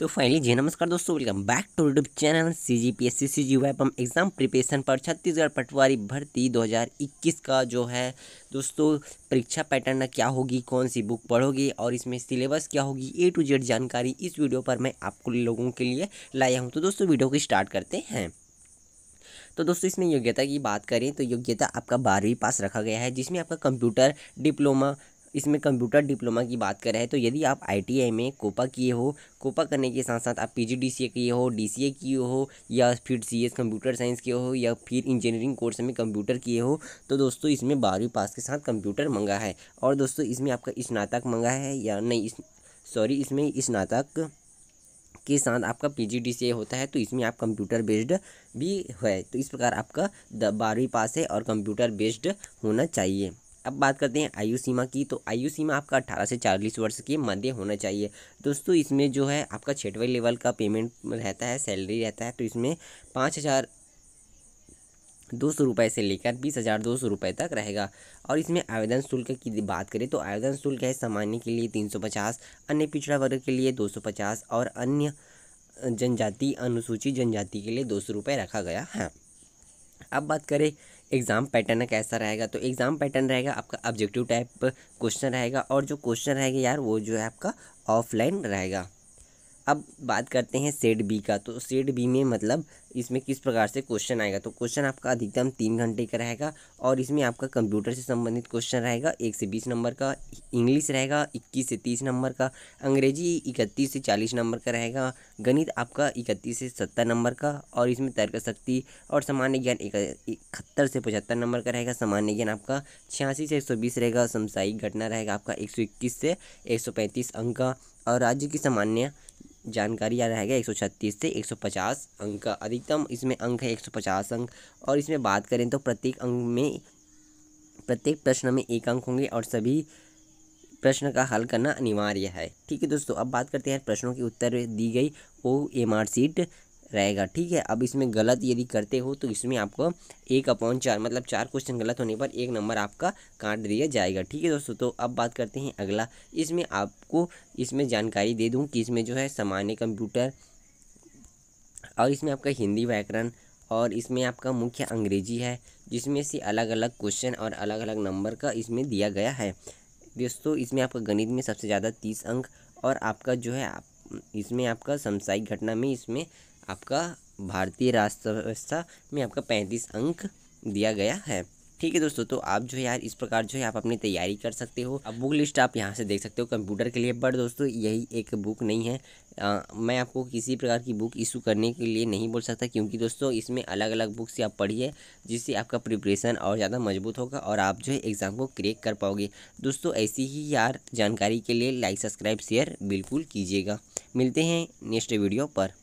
तो फाइनली जी नमस्कार दोस्तों welcome back to YouTube channel C G P S C C G Vyapam exam preparation पर छत्तीसगढ़ पटवारी भर्ती 2021 का जो है दोस्तों परीक्षा पैटर्न क्या होगी कौन सी बुक पढ़ोगी और इसमें सिलेबस क्या होगी ए टू जेड जानकारी इस वीडियो पर मैं आपको लोगों के लिए लाया हूँ तो दोस्तों वीडियो को स्टार्ट करते हैं तो दोस्तों इसमें योग्यता की बात करें तो योग्यता आपका बारहवीं पास रखा गया है जिसमें आपका कंप्यूटर डिप्लोमा इसमें कंप्यूटर डिप्लोमा की बात करें तो यदि आप आई में कोपा किए हो कोपा करने के साथ साथ आप पी किए हो डी किए हो या फिर सी कंप्यूटर साइंस किए हो या फिर इंजीनियरिंग कोर्स में कंप्यूटर किए हो तो दोस्तों इसमें बारहवीं पास के साथ कंप्यूटर मंगा है और दोस्तों इसमें आपका स्नातक मंगा है या नहीं इस सॉरी इसमें स्नातक के साथ आपका पी जी होता है तो इसमें आप कंप्यूटर बेस्ड भी है तो इस प्रकार आपका बारहवीं पास है और कंप्यूटर बेस्ड होना चाहिए अब बात करते हैं आयु सीमा की तो आयु सीमा आपका अट्ठारह से चालीस वर्ष के मध्य होना चाहिए दोस्तों इसमें जो है आपका छठवें लेवल का पेमेंट रहता है सैलरी रहता है तो इसमें पाँच हज़ार दो सौ रुपये से लेकर बीस हज़ार दो सौ रुपये तक रहेगा और इसमें आवेदन शुल्क की बात करें तो आवेदन शुल्क है सामान्य के लिए तीन सौ पचास अन्य पिछड़ा वर्ग के लिए दो सौ पचास और अन्य जनजाति अनुसूचित जनजाति के लिए दो सौ रुपये रखा गया है अब बात करें एग्ज़ाम पैटर्न कैसा रहेगा तो एग्ज़ाम पैटर्न रहेगा आपका ऑब्जेक्टिव टाइप क्वेश्चन रहेगा और जो क्वेश्चन रहेगा यार वो जो है आपका ऑफलाइन रहेगा अब बात करते हैं सेट बी का तो सेट बी में मतलब इसमें किस प्रकार से क्वेश्चन आएगा तो क्वेश्चन आपका अधिकतम तीन घंटे का रहेगा और इसमें आपका कंप्यूटर से संबंधित क्वेश्चन रहेगा एक से बीस नंबर का इंग्लिश रहेगा इक्कीस से तीस नंबर का अंग्रेजी इकतीस से चालीस नंबर का रहेगा गणित आपका इकतीस से सत्तर नंबर का और इसमें तर्क शक्ति और सामान्य ज्ञान इकहत्तर से पचहत्तर नंबर का रहेगा सामान्य ज्ञान आपका छियासी से एक रहेगा समसायिक घटना रहेगा आपका एक से एक अंक का और राज्य की सामान्य जानकारी यहाँ रहेगा एक सौ छत्तीस से एक सौ पचास अंक का अधिकतम इसमें अंक है एक सौ पचास अंक और इसमें बात करें तो प्रत्येक अंक में प्रत्येक प्रश्न में एक अंक होंगे और सभी प्रश्न का हल करना अनिवार्य है ठीक है दोस्तों अब बात करते हैं प्रश्नों के उत्तर दी गई ओ एम आर सीट रहेगा ठीक है अब इसमें गलत यदि करते हो तो इसमें आपको एक अपॉन चार मतलब चार क्वेश्चन गलत होने पर एक नंबर आपका काट दिया जाएगा ठीक है दोस्तों तो अब बात करते हैं अगला इसमें आपको इसमें जानकारी दे दूँ कि इसमें जो है सामान्य कंप्यूटर और इसमें आपका हिंदी व्याकरण और इसमें आपका मुख्य अंग्रेजी है जिसमें से अलग अलग क्वेश्चन और अलग अलग नंबर का इसमें दिया गया है दोस्तों इसमें आपका गणित में सबसे ज़्यादा तीस अंक और आपका जो है आप इसमें आपका समसायिक घटना में इसमें आपका भारतीय राष्ट्र व्यवस्था में आपका पैंतीस अंक दिया गया है ठीक है दोस्तों तो आप जो है यार इस प्रकार जो है आप अपनी तैयारी कर सकते हो अब बुक लिस्ट आप यहाँ से देख सकते हो कंप्यूटर के लिए बट दोस्तों यही एक बुक नहीं है आ, मैं आपको किसी प्रकार की बुक इशू करने के लिए नहीं बोल सकता क्योंकि दोस्तों इसमें अलग अलग बुक से आप पढ़िए जिससे आपका प्रिपरेशन और ज़्यादा मजबूत होगा और आप जो है एग्ज़ाम को क्रेक कर पाओगे दोस्तों ऐसी ही यार जानकारी के लिए लाइक सब्सक्राइब शेयर बिल्कुल कीजिएगा मिलते हैं नेक्स्ट वीडियो पर